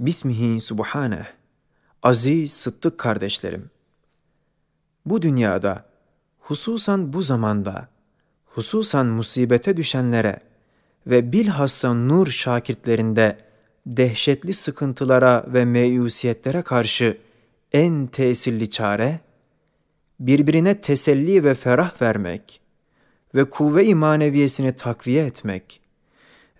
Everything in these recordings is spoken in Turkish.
Bismihi Subhane, aziz sıttık kardeşlerim. Bu dünyada, hususan bu zamanda, hususan musibete düşenlere ve bilhassa nur şakirtlerinde dehşetli sıkıntılara ve meyusiyetlere karşı en tesirli çare, birbirine teselli ve ferah vermek ve kuvve-i maneviyesini takviye etmek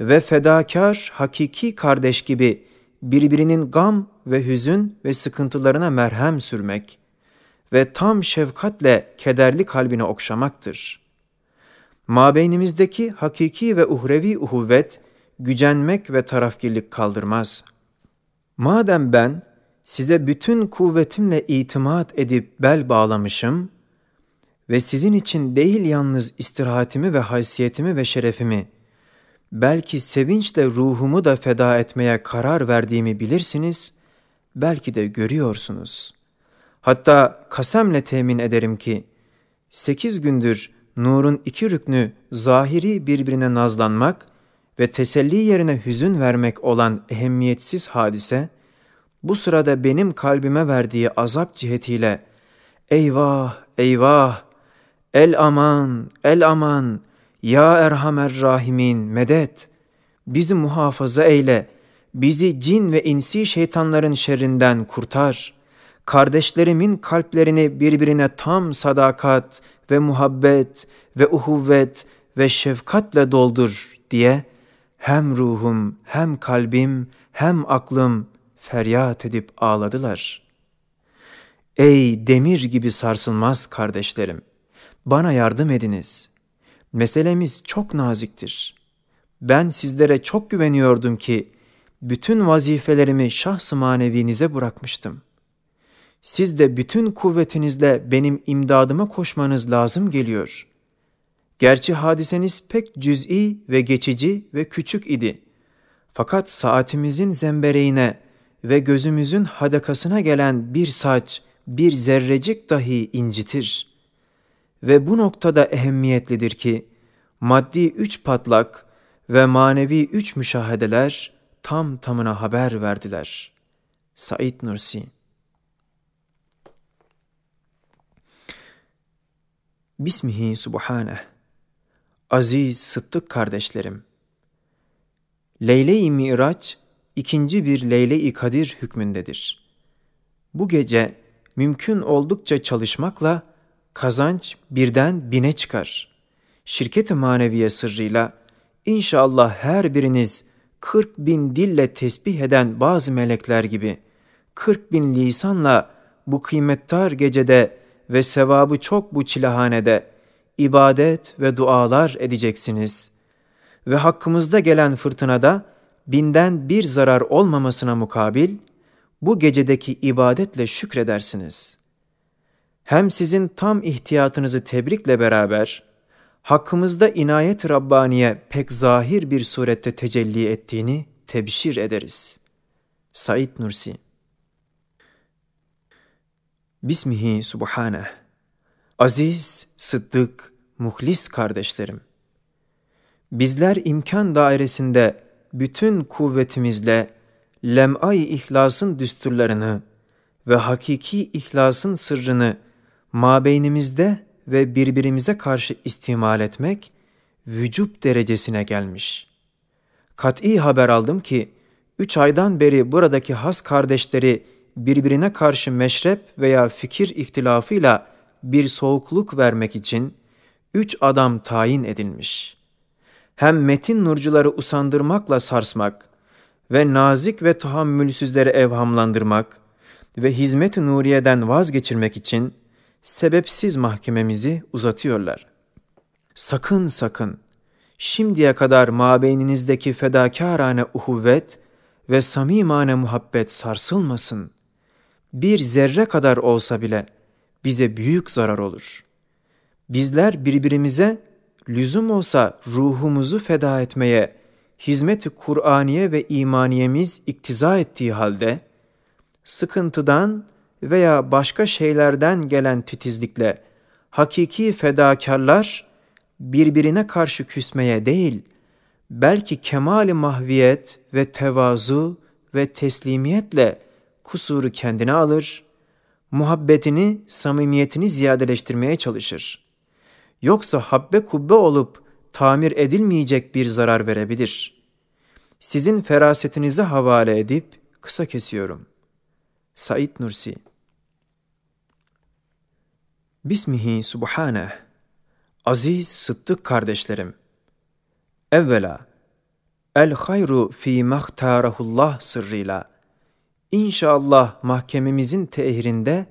ve fedakar, hakiki kardeş gibi birbirinin gam ve hüzün ve sıkıntılarına merhem sürmek ve tam şefkatle kederli kalbini okşamaktır. Mabeynimizdeki hakiki ve uhrevi uhuvvet, gücenmek ve tarafgirlik kaldırmaz. Madem ben size bütün kuvvetimle itimat edip bel bağlamışım ve sizin için değil yalnız istirahatimi ve haysiyetimi ve şerefimi, belki sevinçle ruhumu da feda etmeye karar verdiğimi bilirsiniz, belki de görüyorsunuz. Hatta kasemle temin ederim ki, sekiz gündür nurun iki rüknü zahiri birbirine nazlanmak ve teselli yerine hüzün vermek olan ehemmiyetsiz hadise, bu sırada benim kalbime verdiği azap cihetiyle, eyvah, eyvah, el aman, el aman.'' Ya Erhamer Rahimin medet, bizi muhafaza eyle, bizi cin ve insi şeytanların şerrinden kurtar. Kardeşlerimin kalplerini birbirine tam sadakat ve muhabbet ve uhuvvet ve şefkatle doldur diye hem ruhum hem kalbim hem aklım feryat edip ağladılar. Ey demir gibi sarsılmaz kardeşlerim! Bana yardım ediniz.'' Meselemiz çok naziktir. Ben sizlere çok güveniyordum ki bütün vazifelerimi şahs-ı manevinize bırakmıştım. Siz de bütün kuvvetinizle benim imdadıma koşmanız lazım geliyor. Gerçi hadiseniz pek cüz'i ve geçici ve küçük idi. Fakat saatimizin zembereğine ve gözümüzün hadakasına gelen bir saç, bir zerrecik dahi incitir.'' Ve bu noktada ehemmiyetlidir ki maddi üç patlak ve manevi üç müşahedeler tam tamına haber verdiler. Said Nursi Bismihi Subhaneh Aziz Sıddık kardeşlerim Leyle-i Miraç ikinci bir Leyle-i Kadir hükmündedir. Bu gece mümkün oldukça çalışmakla kazanç birden bine çıkar. Şirketi maneviye sırrıyla inşallah her biriniz 40 bin dille tesbih eden bazı melekler gibi 40 bin lisanla bu kıymettar gecede ve sevabı çok bu çilehanede ibadet ve dualar edeceksiniz. Ve hakkımızda gelen fırtınada binden bir zarar olmamasına mukabil bu gecedeki ibadetle şükredersiniz.'' hem sizin tam ihtiyatınızı tebrikle beraber hakkımızda inayet Rabbaniye pek zahir bir surette tecelli ettiğini tebşir ederiz. Said Nursi Bismihi Subhaneh Aziz, sıddık, muhlis kardeşlerim. Bizler imkan dairesinde bütün kuvvetimizle lem'ay ihlasın düsturlarını ve hakiki ihlasın sırrını mabeynimizde ve birbirimize karşı istimal etmek vücut derecesine gelmiş. Kat'i haber aldım ki üç aydan beri buradaki has kardeşleri birbirine karşı meşrep veya fikir ihtilafıyla bir soğukluk vermek için üç adam tayin edilmiş. Hem metin nurcuları usandırmakla sarsmak ve nazik ve tahammülsüzleri evhamlandırmak ve hizmet-i nuriyeden vazgeçirmek için sebepsiz mahkememizi uzatıyorlar. Sakın sakın şimdiye kadar mabeyninizdeki fedakarane uhuvvet ve samimane muhabbet sarsılmasın. Bir zerre kadar olsa bile bize büyük zarar olur. Bizler birbirimize lüzum olsa ruhumuzu feda etmeye, hizmet-i Kur'aniye ve imaniyemiz iktiza ettiği halde, sıkıntıdan veya başka şeylerden gelen titizlikle hakiki fedakarlar birbirine karşı küsmeye değil, belki kemali mahviyet ve tevazu ve teslimiyetle kusuru kendine alır, muhabbetini, samimiyetini ziyadeleştirmeye çalışır. Yoksa habbe kubbe olup tamir edilmeyecek bir zarar verebilir. Sizin ferasetinizi havale edip kısa kesiyorum.'' Said Nursi Bismihi Subhaneh Aziz Sıddık kardeşlerim Evvela El hayru fi mahtarahullah sırrıyla İnşallah mahkememizin tehirinde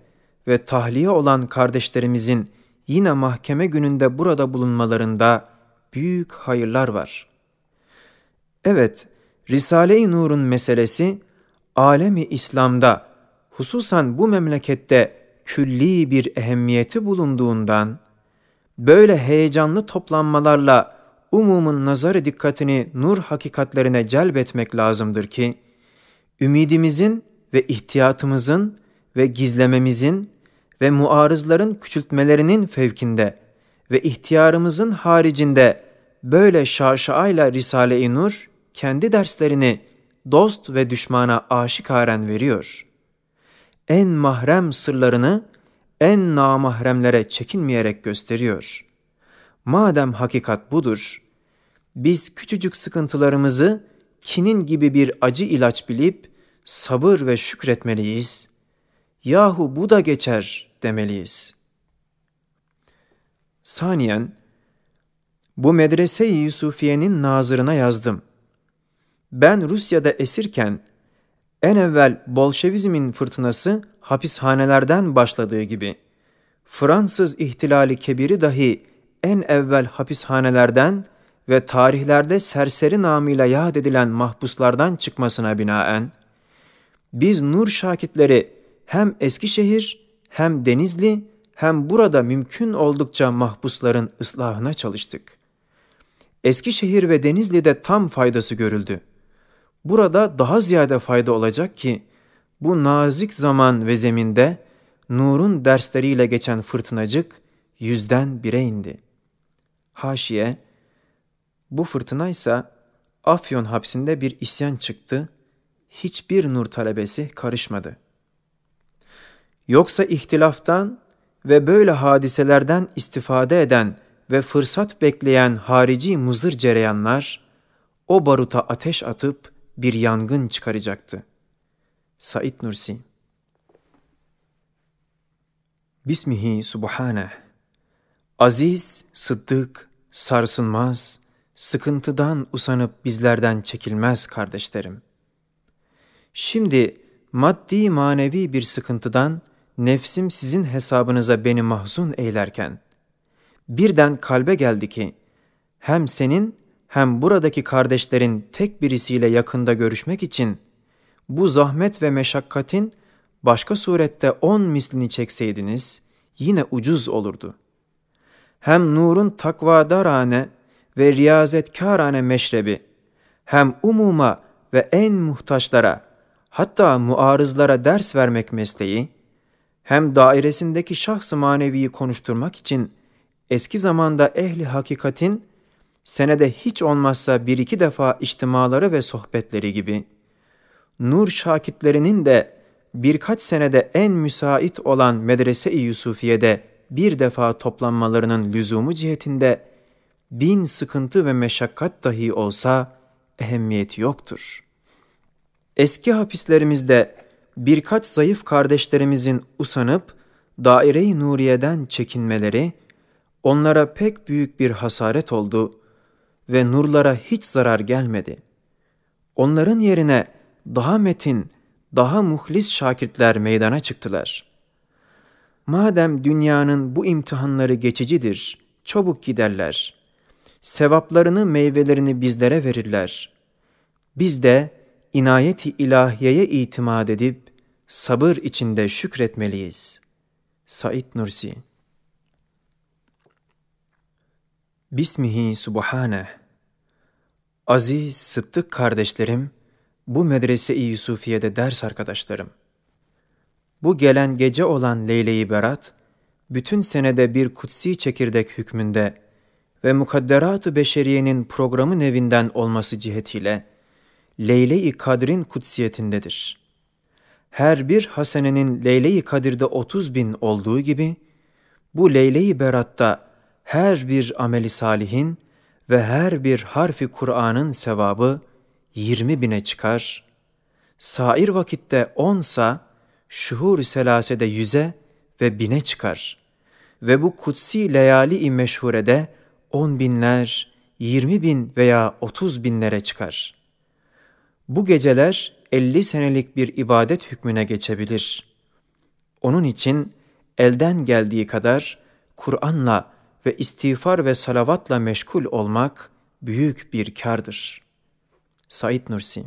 ve tahliye olan kardeşlerimizin yine mahkeme gününde burada bulunmalarında büyük hayırlar var. Evet, Risale-i Nur'un meselesi alemi İslam'da hususan bu memlekette külli bir ehemmiyeti bulunduğundan böyle heyecanlı toplanmalarla umumun nazarı dikkatini nur hakikatlerine celbetmek lazımdır ki ümidimizin ve ihtiyatımızın ve gizlememizin ve muarızların küçültmelerinin fevkinde ve ihtiyarımızın haricinde böyle şaşaayla Risale-i Nur kendi derslerini dost ve düşmana aşikaren veriyor.'' en mahrem sırlarını en namahremlere çekinmeyerek gösteriyor. Madem hakikat budur, biz küçücük sıkıntılarımızı kinin gibi bir acı ilaç bilip sabır ve şükretmeliyiz. Yahu bu da geçer demeliyiz. Saniyen, bu medrese-i Yusufiye'nin nazırına yazdım. Ben Rusya'da esirken en evvel Bolşevizmin fırtınası hapishanelerden başladığı gibi Fransız ihtilali kebiri dahi en evvel hapishanelerden ve tarihlerde serseri namıyla yad edilen mahpuslardan çıkmasına binaen, biz nur şakitleri hem Eskişehir hem Denizli hem burada mümkün oldukça mahpusların ıslahına çalıştık. Eskişehir ve Denizli'de tam faydası görüldü.'' Burada daha ziyade fayda olacak ki bu nazik zaman ve zeminde nurun dersleriyle geçen fırtınacık yüzden bire indi. Haşiye, bu fırtına ise Afyon hapsinde bir isyan çıktı, hiçbir nur talebesi karışmadı. Yoksa ihtilaftan ve böyle hadiselerden istifade eden ve fırsat bekleyen harici muzır cereyanlar, o baruta ateş atıp bir yangın çıkaracaktı. Said Nursi Bismihi Subhaneh Aziz, sıddık, sarsılmaz, sıkıntıdan usanıp bizlerden çekilmez kardeşlerim. Şimdi maddi manevi bir sıkıntıdan nefsim sizin hesabınıza beni mahzun eylerken, birden kalbe geldi ki, hem senin hem buradaki kardeşlerin tek birisiyle yakında görüşmek için bu zahmet ve meşakkatin başka surette on mislini çekseydiniz yine ucuz olurdu. Hem nurun takvadarane ve riyazetkârane meşrebi, hem umuma ve en muhtaçlara, hatta muarızlara ders vermek mesleği, hem dairesindeki şahs-ı maneviyi konuşturmak için eski zamanda ehli hakikatin senede hiç olmazsa bir iki defa içtimaları ve sohbetleri gibi, Nur şakitlerinin de birkaç senede en müsait olan Medrese-i Yusufiye'de bir defa toplanmalarının lüzumu cihetinde bin sıkıntı ve meşakkat dahi olsa ehemmiyeti yoktur. Eski hapislerimizde birkaç zayıf kardeşlerimizin usanıp daire-i nuriyeden çekinmeleri onlara pek büyük bir hasaret oldu.'' ve nurlara hiç zarar gelmedi. Onların yerine daha metin, daha muhlis şakirtler meydana çıktılar. Madem dünyanın bu imtihanları geçicidir, çabuk giderler. Sevaplarını, meyvelerini bizlere verirler. Biz de inayeti ilahiyeye itimat edip sabır içinde şükretmeliyiz. Said Nursi Bismihi Subhane. Aziz Sıddık kardeşlerim, bu medrese-i Yusufiye'de ders arkadaşlarım. Bu gelen gece olan Leyle-i Berat, bütün senede bir kutsi çekirdek hükmünde ve mukadderat-ı beşeriyenin programı nevinden olması cihetiyle Leyle-i Kadr'in kutsiyetindedir. Her bir hasenenin Leyle-i Kadir'de 30 bin olduğu gibi, bu Leyle-i Berat'ta her bir ameli salihin ve her bir harfi Kur'an'ın sevabı 20 bine çıkar. Sair vakitte 10 sa şuhur-i selasede yüze ve bine çıkar. Ve bu kutsi leyali-i meşhurede 10 binler, 20 bin veya 30 binlere çıkar. Bu geceler 50 senelik bir ibadet hükmüne geçebilir. Onun için elden geldiği kadar Kur'an'la ve istiğfar ve salavatla meşgul olmak büyük bir kardır. Said Nursi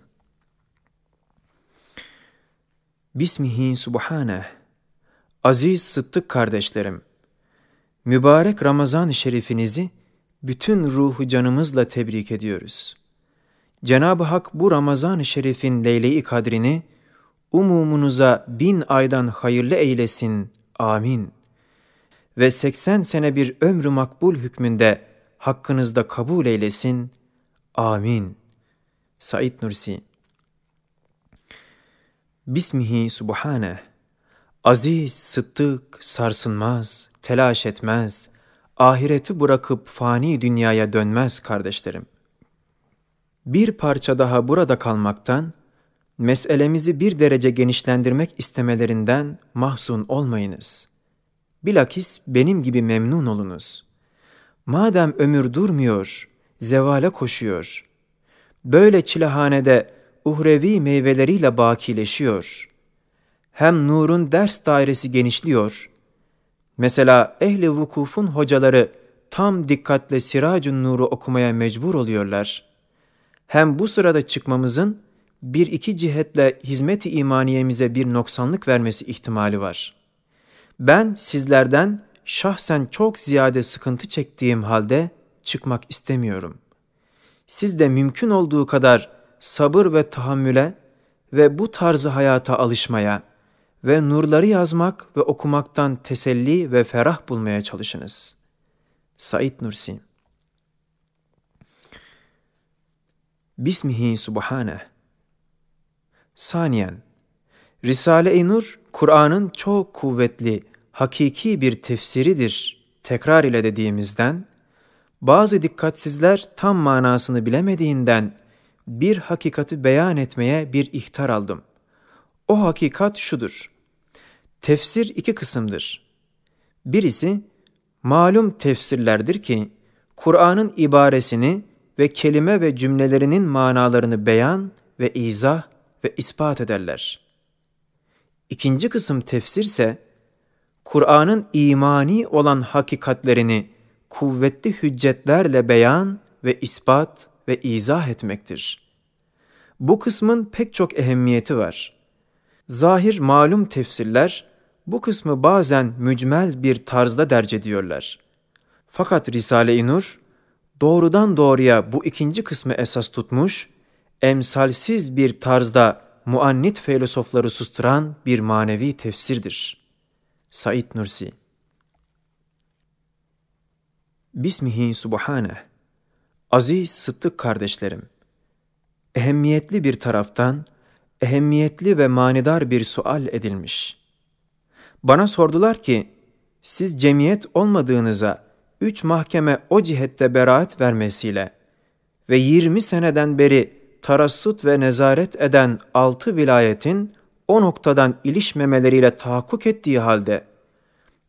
Bismihi Subhaneh Aziz Sıddık kardeşlerim, mübarek Ramazan-ı Şerifinizi bütün ruhu canımızla tebrik ediyoruz. Cenab-ı Hak bu Ramazan-ı Şerif'in leyle-i kadrini umumunuza bin aydan hayırlı eylesin. Amin.'' ve 80 sene bir ömrü makbul hükmünde hakkınızda kabul eylesin. Amin. Said Nursi Bismihi Subhaneh Aziz, sıddık, sarsınmaz, telaş etmez, ahireti bırakıp fani dünyaya dönmez kardeşlerim. Bir parça daha burada kalmaktan, meselemizi bir derece genişlendirmek istemelerinden mahzun olmayınız.'' Bilakis benim gibi memnun olunuz. Madem ömür durmuyor, zevale koşuyor. Böyle çilehanede uhrevi meyveleriyle bakileşiyor. Hem nurun ders dairesi genişliyor. Mesela ehli vukufun hocaları tam dikkatle Siracun Nur'u okumaya mecbur oluyorlar. Hem bu sırada çıkmamızın bir iki cihetle hizmet-i imaniyemize bir noksanlık vermesi ihtimali var.'' Ben sizlerden şahsen çok ziyade sıkıntı çektiğim halde çıkmak istemiyorum. Siz de mümkün olduğu kadar sabır ve tahammüle ve bu tarzı hayata alışmaya ve nurları yazmak ve okumaktan teselli ve ferah bulmaya çalışınız. Said Nursi Bismihi Subhaneh Saniyen Risale-i Nur, Kur'an'ın çok kuvvetli hakiki bir tefsiridir tekrar ile dediğimizden, bazı dikkatsizler tam manasını bilemediğinden bir hakikati beyan etmeye bir ihtar aldım. O hakikat şudur. Tefsir iki kısımdır. Birisi malum tefsirlerdir ki Kur'an'ın ibaresini ve kelime ve cümlelerinin manalarını beyan ve izah ve ispat ederler. İkinci kısım tefsirse Kur'an'ın imani olan hakikatlerini kuvvetli hüccetlerle beyan ve ispat ve izah etmektir. Bu kısmın pek çok ehemmiyeti var. Zahir malum tefsirler bu kısmı bazen mücmel bir tarzda derc ediyorlar. Fakat Risale-i Nur doğrudan doğruya bu ikinci kısmı esas tutmuş, emsalsiz bir tarzda muannit filozofları susturan bir manevi tefsirdir.'' Said Nursi Bismihi Subhaneh Aziz Sıddık kardeşlerim, ehemmiyetli bir taraftan ehemmiyetli ve manidar bir sual edilmiş. Bana sordular ki, siz cemiyet olmadığınıza üç mahkeme o cihette beraat vermesiyle ve 20 seneden beri tarassut ve nezaret eden altı vilayetin o noktadan ilişmemeleriyle tahakkuk ettiği halde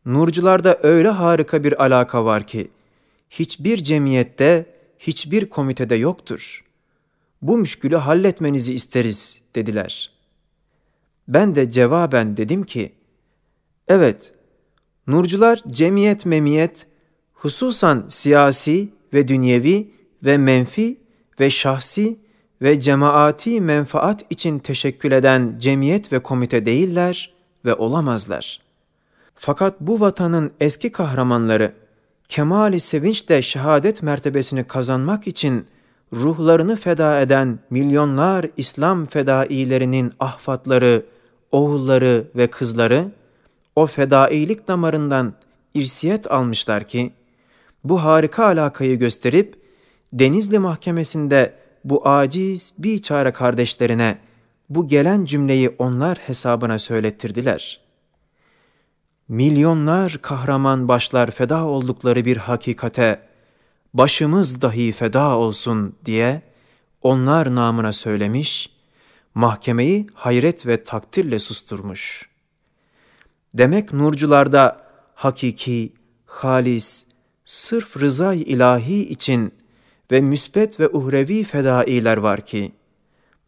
nurcularda öyle harika bir alaka var ki hiçbir cemiyette, hiçbir komitede yoktur. Bu müşkülü halletmenizi isteriz dediler. Ben de cevaben dedim ki, evet, nurcular cemiyet memiyet, hususan siyasi ve dünyevi ve menfi ve şahsi ve cemaati menfaat için teşekkül eden cemiyet ve komite değiller ve olamazlar. Fakat bu vatanın eski kahramanları kemali sevinçle şehadet mertebesini kazanmak için ruhlarını feda eden milyonlar İslam fedailerinin ahfatları, oğulları ve kızları o fedailik damarından irsiyet almışlar ki bu harika alakayı gösterip Denizli Mahkemesi'nde bu aciz bir biçare kardeşlerine bu gelen cümleyi onlar hesabına söylettirdiler. Milyonlar kahraman başlar feda oldukları bir hakikate, başımız dahi feda olsun diye onlar namına söylemiş, mahkemeyi hayret ve takdirle susturmuş. Demek nurcularda hakiki, halis, sırf rızay ilahi için ve müsbet ve uhrevi fedailer var ki,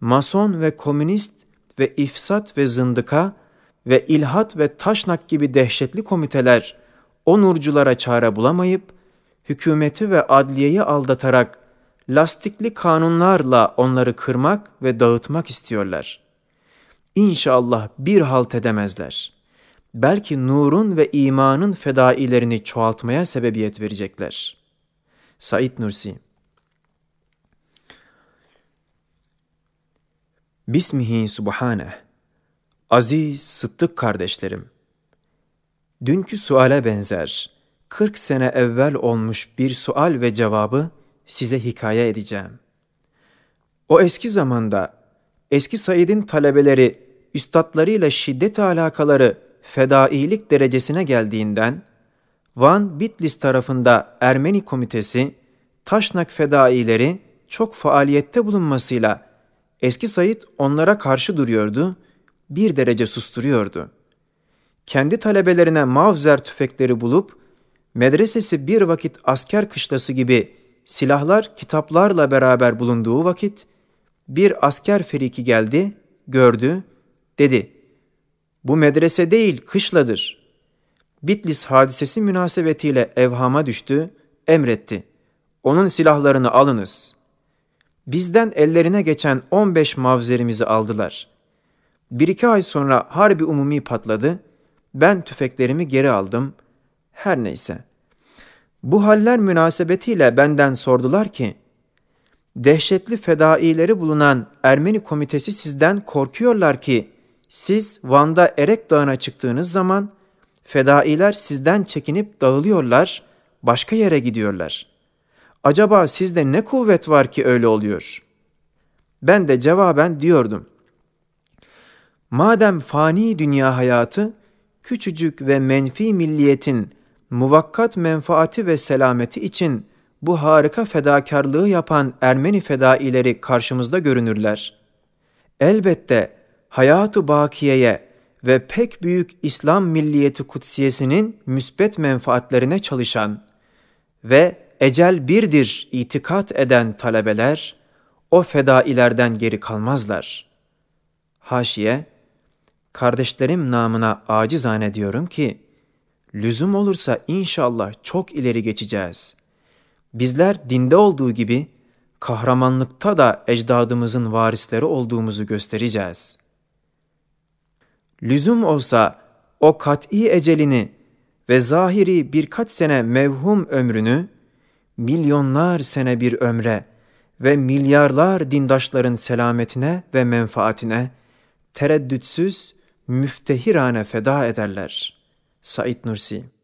mason ve komünist ve ifsat ve zındıka ve ilhat ve taşnak gibi dehşetli komiteler o nurculara çare bulamayıp, hükümeti ve adliyeyi aldatarak lastikli kanunlarla onları kırmak ve dağıtmak istiyorlar. İnşallah bir halt edemezler. Belki nurun ve imanın fedailerini çoğaltmaya sebebiyet verecekler. Said Nursi Bismihi Subhane. Aziz Sıddık kardeşlerim. Dünkü suale benzer 40 sene evvel olmuş bir sual ve cevabı size hikaye edeceğim. O eski zamanda eski Said'in talebeleri üstadlarıyla şiddet alakaları fedailik derecesine geldiğinden Van Bitlis tarafında Ermeni komitesi Taşnak fedaileri çok faaliyette bulunmasıyla Eski Said onlara karşı duruyordu, bir derece susturuyordu. Kendi talebelerine mavzer tüfekleri bulup, medresesi bir vakit asker kışlası gibi silahlar kitaplarla beraber bulunduğu vakit, bir asker feriki geldi, gördü, dedi, bu medrese değil kışladır. Bitlis hadisesi münasebetiyle evhama düştü, emretti. Onun silahlarını alınız.'' Bizden ellerine geçen 15 mavzerimizi aldılar. Bir iki ay sonra harbi umumi patladı. Ben tüfeklerimi geri aldım. Her neyse. Bu haller münasebetiyle benden sordular ki, dehşetli fedaileri bulunan Ermeni komitesi sizden korkuyorlar ki, siz Van'da Erek Dağı'na çıktığınız zaman, fedailer sizden çekinip dağılıyorlar, başka yere gidiyorlar.'' acaba sizde ne kuvvet var ki öyle oluyor? Ben de cevaben diyordum. Madem fani dünya hayatı, küçücük ve menfi milliyetin muvakkat menfaati ve selameti için bu harika fedakarlığı yapan Ermeni fedaileri karşımızda görünürler. Elbette hayatı bakiyeye ve pek büyük İslam milliyeti kutsiyesinin müsbet menfaatlerine çalışan ve ecel birdir itikat eden talebeler, o fedailerden geri kalmazlar. Haşiye, kardeşlerim namına acizane diyorum ki, lüzum olursa inşallah çok ileri geçeceğiz. Bizler dinde olduğu gibi, kahramanlıkta da ecdadımızın varisleri olduğumuzu göstereceğiz. Lüzum olsa o kat'i ecelini ve zahiri birkaç sene mevhum ömrünü milyonlar sene bir ömre ve milyarlar dindaşların selametine ve menfaatine tereddütsüz müftehirane feda ederler. Said Nursi